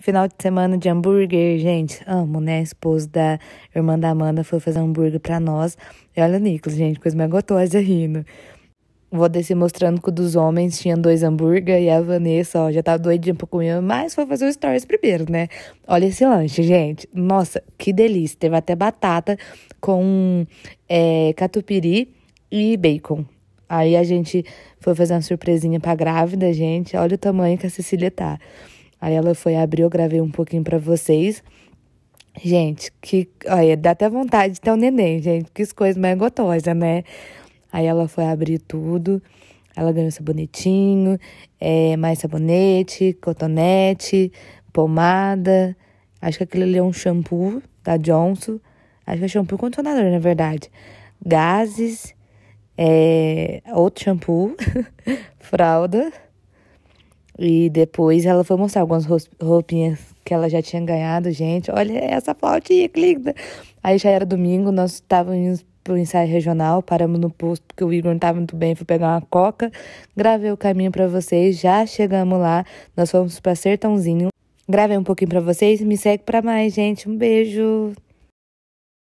final de semana de hambúrguer, gente. Amo, né? Esposo da irmã da Amanda foi fazer hambúrguer pra nós. E olha, Nicolas, gente, coisa mais gostosa rindo. Vou descer mostrando que o dos homens tinha dois hambúrguer e a Vanessa, ó, já tava tá doidinha pra comer, mas foi fazer o stories primeiro, né? Olha esse lanche, gente. Nossa, que delícia. Teve até batata com é, catupiry e bacon. Aí a gente foi fazer uma surpresinha pra grávida, gente. Olha o tamanho que a Cecília tá. Aí ela foi abrir, eu gravei um pouquinho para vocês. Gente, que. Olha, dá até vontade de ter um neném, gente. Que coisa mais gostosa, né? Aí ela foi abrir tudo. Ela ganhou sabonetinho, é, mais sabonete, cotonete, pomada. Acho que aquele ali é um shampoo da Johnson. Acho que é shampoo e condicionador, na verdade. Gases, é, outro shampoo, fralda. E depois ela foi mostrar algumas roupinhas que ela já tinha ganhado, gente. Olha essa flautinha, que linda! Aí já era domingo, nós estávamos pro ensaio regional, paramos no posto porque o Igor não estava muito bem, fui pegar uma coca, gravei o caminho para vocês, já chegamos lá, nós fomos para Sertãozinho. Gravei um pouquinho para vocês, me segue para mais, gente. Um beijo.